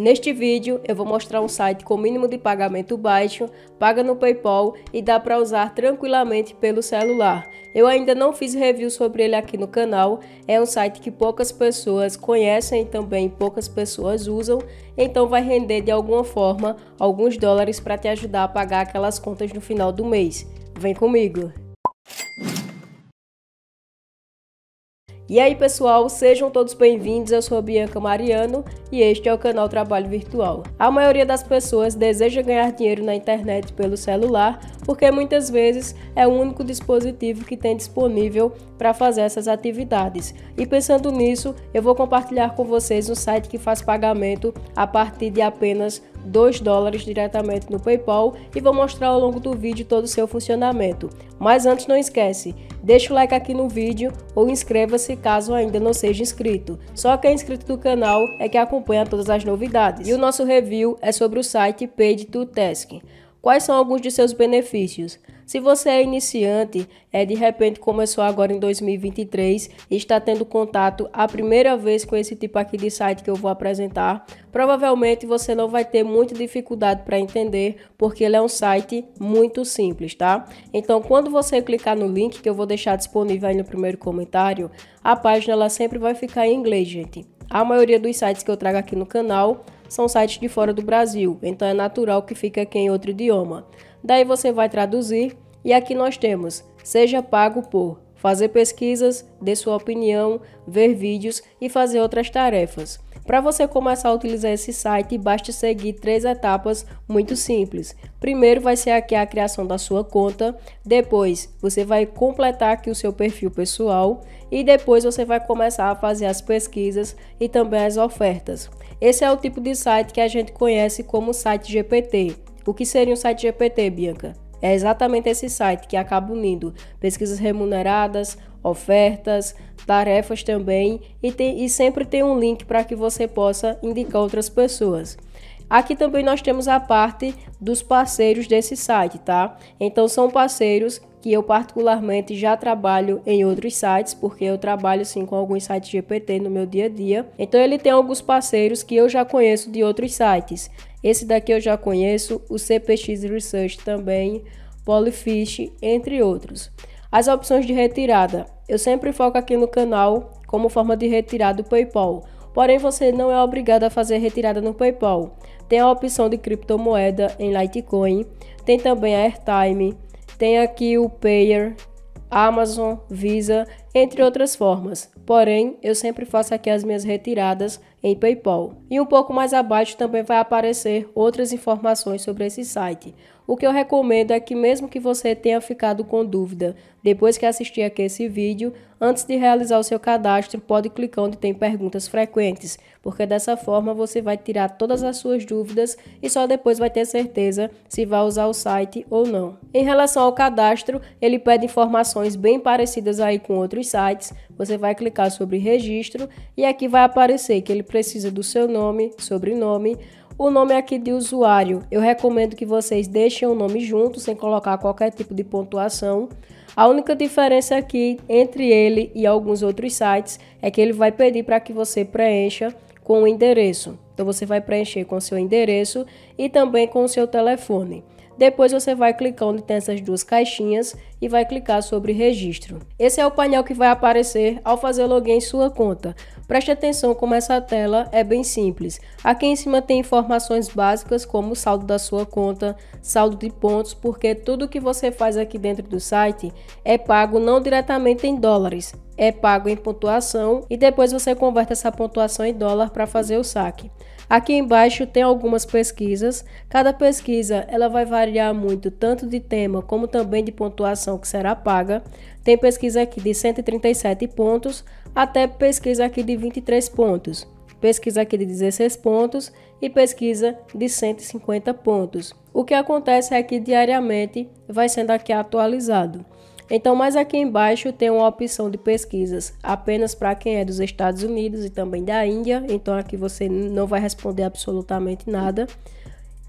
Neste vídeo eu vou mostrar um site com mínimo de pagamento baixo, paga no Paypal e dá para usar tranquilamente pelo celular. Eu ainda não fiz review sobre ele aqui no canal, é um site que poucas pessoas conhecem e também poucas pessoas usam, então vai render de alguma forma alguns dólares para te ajudar a pagar aquelas contas no final do mês. Vem comigo! E aí, pessoal, sejam todos bem-vindos. Eu sou a Bianca Mariano e este é o canal Trabalho Virtual. A maioria das pessoas deseja ganhar dinheiro na internet pelo celular, porque muitas vezes é o único dispositivo que tem disponível para fazer essas atividades. E pensando nisso, eu vou compartilhar com vocês um site que faz pagamento a partir de apenas 2 dólares diretamente no PayPal e vou mostrar ao longo do vídeo todo o seu funcionamento. Mas antes não esquece, deixa o like aqui no vídeo ou inscreva-se caso ainda não seja inscrito. Só quem é inscrito do canal é que acompanha todas as novidades. E o nosso review é sobre o site Page2Task. Quais são alguns de seus benefícios? Se você é iniciante, é de repente começou agora em 2023 e está tendo contato a primeira vez com esse tipo aqui de site que eu vou apresentar, provavelmente você não vai ter muita dificuldade para entender, porque ele é um site muito simples, tá? Então, quando você clicar no link que eu vou deixar disponível aí no primeiro comentário, a página ela sempre vai ficar em inglês, gente. A maioria dos sites que eu trago aqui no canal são sites de fora do Brasil, então é natural que fique aqui em outro idioma. Daí você vai traduzir e aqui nós temos seja pago por fazer pesquisas, dê sua opinião, ver vídeos e fazer outras tarefas. Para você começar a utilizar esse site, basta seguir três etapas muito simples. Primeiro vai ser aqui a criação da sua conta, depois você vai completar aqui o seu perfil pessoal e depois você vai começar a fazer as pesquisas e também as ofertas. Esse é o tipo de site que a gente conhece como site GPT. O que seria um site GPT, Bianca? É exatamente esse site que acaba unindo pesquisas remuneradas, ofertas, tarefas também e, tem, e sempre tem um link para que você possa indicar outras pessoas. Aqui também nós temos a parte dos parceiros desse site, tá? Então são parceiros que eu particularmente já trabalho em outros sites, porque eu trabalho sim com alguns sites GPT no meu dia a dia. Então ele tem alguns parceiros que eu já conheço de outros sites. Esse daqui eu já conheço, o CPX Research também, Polyfish, entre outros. As opções de retirada. Eu sempre foco aqui no canal como forma de retirar do PayPal. Porém, você não é obrigado a fazer retirada no PayPal. Tem a opção de criptomoeda em Litecoin, tem também a Airtime, tem aqui o Payer, Amazon, Visa, entre outras formas porém eu sempre faço aqui as minhas retiradas em PayPal. E um pouco mais abaixo também vai aparecer outras informações sobre esse site. O que eu recomendo é que mesmo que você tenha ficado com dúvida depois que assistir aqui esse vídeo, antes de realizar o seu cadastro, pode clicar onde tem perguntas frequentes, porque dessa forma você vai tirar todas as suas dúvidas e só depois vai ter certeza se vai usar o site ou não. Em relação ao cadastro, ele pede informações bem parecidas aí com outros sites. Você vai clicar clicar sobre registro e aqui vai aparecer que ele precisa do seu nome, sobrenome, o nome aqui de usuário. Eu recomendo que vocês deixem o nome junto, sem colocar qualquer tipo de pontuação. A única diferença aqui entre ele e alguns outros sites é que ele vai pedir para que você preencha com o endereço. Então você vai preencher com seu endereço e também com o seu telefone. Depois você vai clicar onde tem essas duas caixinhas e vai clicar sobre registro. Esse é o painel que vai aparecer ao fazer login em sua conta. Preste atenção como essa tela é bem simples. Aqui em cima tem informações básicas como o saldo da sua conta, saldo de pontos, porque tudo que você faz aqui dentro do site é pago não diretamente em dólares, é pago em pontuação e depois você converte essa pontuação em dólar para fazer o saque. Aqui embaixo tem algumas pesquisas. Cada pesquisa ela vai variar muito, tanto de tema como também de pontuação que será paga. Tem pesquisa aqui de 137 pontos até pesquisa aqui de 23 pontos pesquisa aqui de 16 pontos e pesquisa de 150 pontos. O que acontece é que diariamente vai sendo aqui atualizado. Então, mais aqui embaixo tem uma opção de pesquisas, apenas para quem é dos Estados Unidos e também da Índia. Então, aqui você não vai responder absolutamente nada.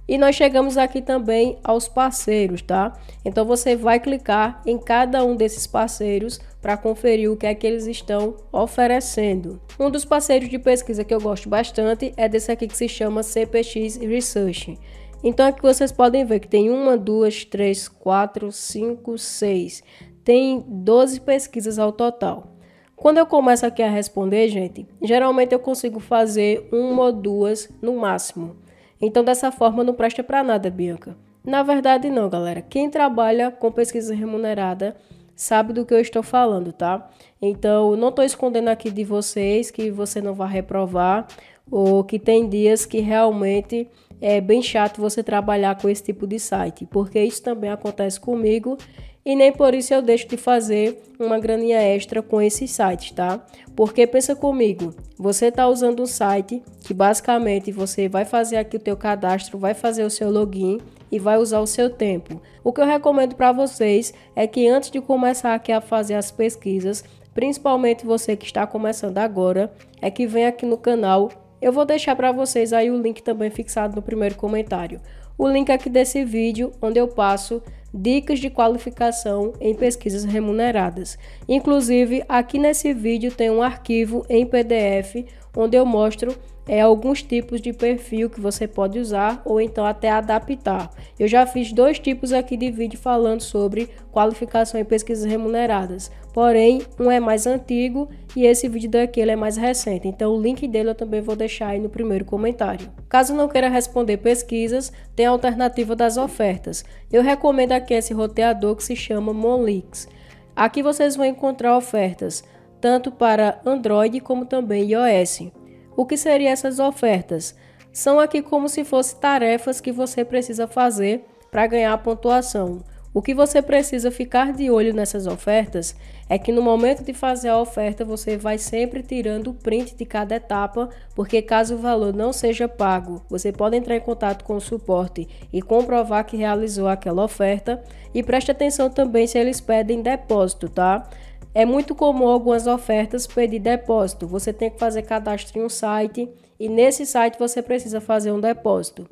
E nós chegamos aqui também aos parceiros, tá? Então você vai clicar em cada um desses parceiros para conferir o que é que eles estão oferecendo. Um dos parceiros de pesquisa que eu gosto bastante é desse aqui que se chama CPX Research. Então aqui vocês podem ver que tem uma, duas, três, quatro, cinco, seis, tem 12 pesquisas ao total. Quando eu começo aqui a responder, gente, geralmente eu consigo fazer uma ou duas no máximo. Então, dessa forma, não presta para nada, Bianca. Na verdade, não, galera. Quem trabalha com pesquisa remunerada sabe do que eu estou falando, tá? Então, não estou escondendo aqui de vocês que você não vai reprovar ou que tem dias que realmente é bem chato você trabalhar com esse tipo de site, porque isso também acontece comigo e nem por isso eu deixo de fazer uma graninha extra com esse site, tá? Porque pensa comigo, você tá usando um site que basicamente você vai fazer aqui o teu cadastro, vai fazer o seu login e vai usar o seu tempo. O que eu recomendo para vocês é que antes de começar aqui a fazer as pesquisas, principalmente você que está começando agora, é que venha aqui no canal eu vou deixar para vocês aí o link também fixado no primeiro comentário. O link aqui desse vídeo, onde eu passo dicas de qualificação em pesquisas remuneradas. Inclusive, aqui nesse vídeo tem um arquivo em PDF onde eu mostro é, alguns tipos de perfil que você pode usar ou então até adaptar. Eu já fiz dois tipos aqui de vídeo falando sobre qualificação em pesquisas remuneradas. Porém, um é mais antigo e esse vídeo daquele é mais recente, então o link dele eu também vou deixar aí no primeiro comentário. Caso não queira responder pesquisas, tem a alternativa das ofertas. Eu recomendo aqui esse roteador que se chama Monlix. Aqui vocês vão encontrar ofertas tanto para Android como também iOS. O que seriam essas ofertas? São aqui como se fossem tarefas que você precisa fazer para ganhar pontuação. O que você precisa ficar de olho nessas ofertas é que no momento de fazer a oferta você vai sempre tirando o print de cada etapa, porque caso o valor não seja pago, você pode entrar em contato com o suporte e comprovar que realizou aquela oferta. E preste atenção também se eles pedem depósito, tá? É muito comum algumas ofertas pedir depósito. Você tem que fazer cadastro em um site e nesse site você precisa fazer um depósito.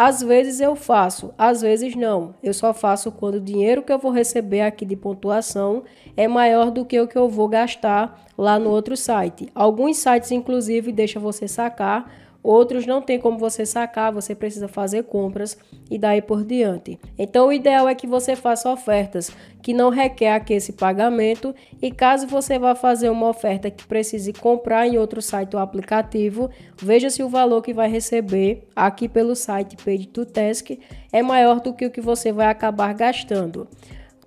Às vezes eu faço, às vezes não. Eu só faço quando o dinheiro que eu vou receber aqui de pontuação é maior do que o que eu vou gastar lá no outro site. Alguns sites, inclusive, deixa você sacar Outros não tem como você sacar, você precisa fazer compras e daí por diante. Então o ideal é que você faça ofertas que não requer aqui esse pagamento e caso você vá fazer uma oferta que precise comprar em outro site ou aplicativo, veja se o valor que vai receber aqui pelo site Page to Task é maior do que o que você vai acabar gastando.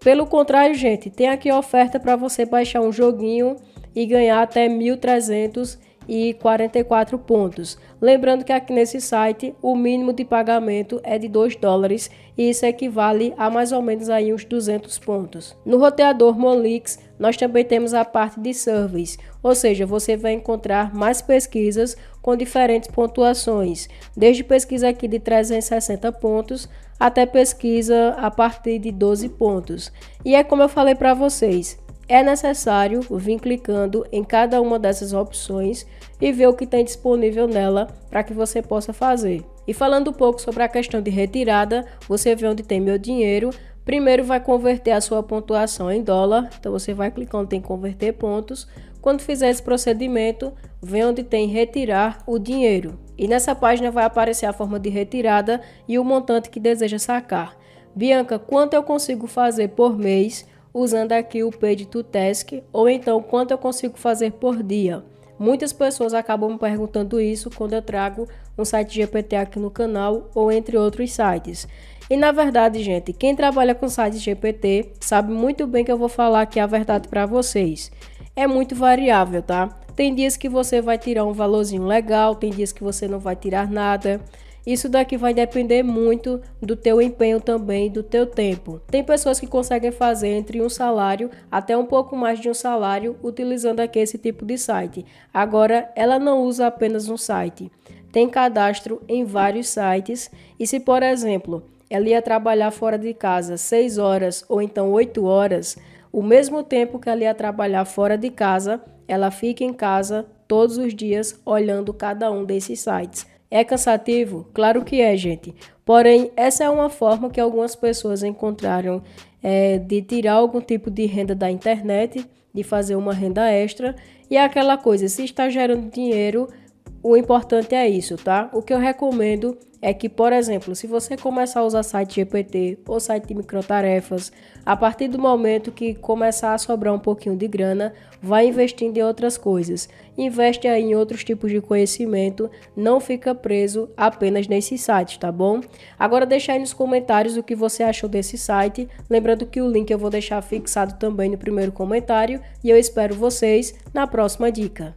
Pelo contrário, gente, tem aqui oferta para você baixar um joguinho e ganhar até 1.300 e 44 pontos. Lembrando que aqui nesse site o mínimo de pagamento é de 2 dólares e isso equivale a mais ou menos aí uns 200 pontos. No roteador Molix nós também temos a parte de service, ou seja, você vai encontrar mais pesquisas com diferentes pontuações, desde pesquisa aqui de 360 pontos até pesquisa a partir de 12 pontos. E é como eu falei para vocês, é necessário vir clicando em cada uma dessas opções e ver o que tem disponível nela para que você possa fazer. E falando um pouco sobre a questão de retirada, você vê onde tem meu dinheiro. Primeiro vai converter a sua pontuação em dólar, então você vai clicando em converter pontos. Quando fizer esse procedimento, vem onde tem retirar o dinheiro. E nessa página vai aparecer a forma de retirada e o montante que deseja sacar. Bianca, quanto eu consigo fazer por mês? usando aqui o page to task, ou então quanto eu consigo fazer por dia. Muitas pessoas acabam me perguntando isso quando eu trago um site GPT aqui no canal ou entre outros sites. E na verdade, gente, quem trabalha com site GPT sabe muito bem que eu vou falar aqui a verdade para vocês. É muito variável, tá? Tem dias que você vai tirar um valorzinho legal, tem dias que você não vai tirar nada. Isso daqui vai depender muito do teu empenho também, do teu tempo. Tem pessoas que conseguem fazer entre um salário até um pouco mais de um salário utilizando aqui esse tipo de site. Agora, ela não usa apenas um site. Tem cadastro em vários sites e se, por exemplo, ela ia trabalhar fora de casa 6 horas ou então 8 horas, o mesmo tempo que ela ia trabalhar fora de casa, ela fica em casa todos os dias olhando cada um desses sites. É cansativo? Claro que é, gente. Porém, essa é uma forma que algumas pessoas encontraram é, de tirar algum tipo de renda da internet, de fazer uma renda extra. E é aquela coisa, se está gerando dinheiro, o importante é isso, tá? O que eu recomendo é que, por exemplo, se você começar a usar site GPT ou site de microtarefas, a partir do momento que começar a sobrar um pouquinho de grana, vá investindo em outras coisas. Investe aí em outros tipos de conhecimento, não fica preso apenas nesse site, tá bom? Agora deixa aí nos comentários o que você achou desse site, lembrando que o link eu vou deixar fixado também no primeiro comentário e eu espero vocês na próxima dica.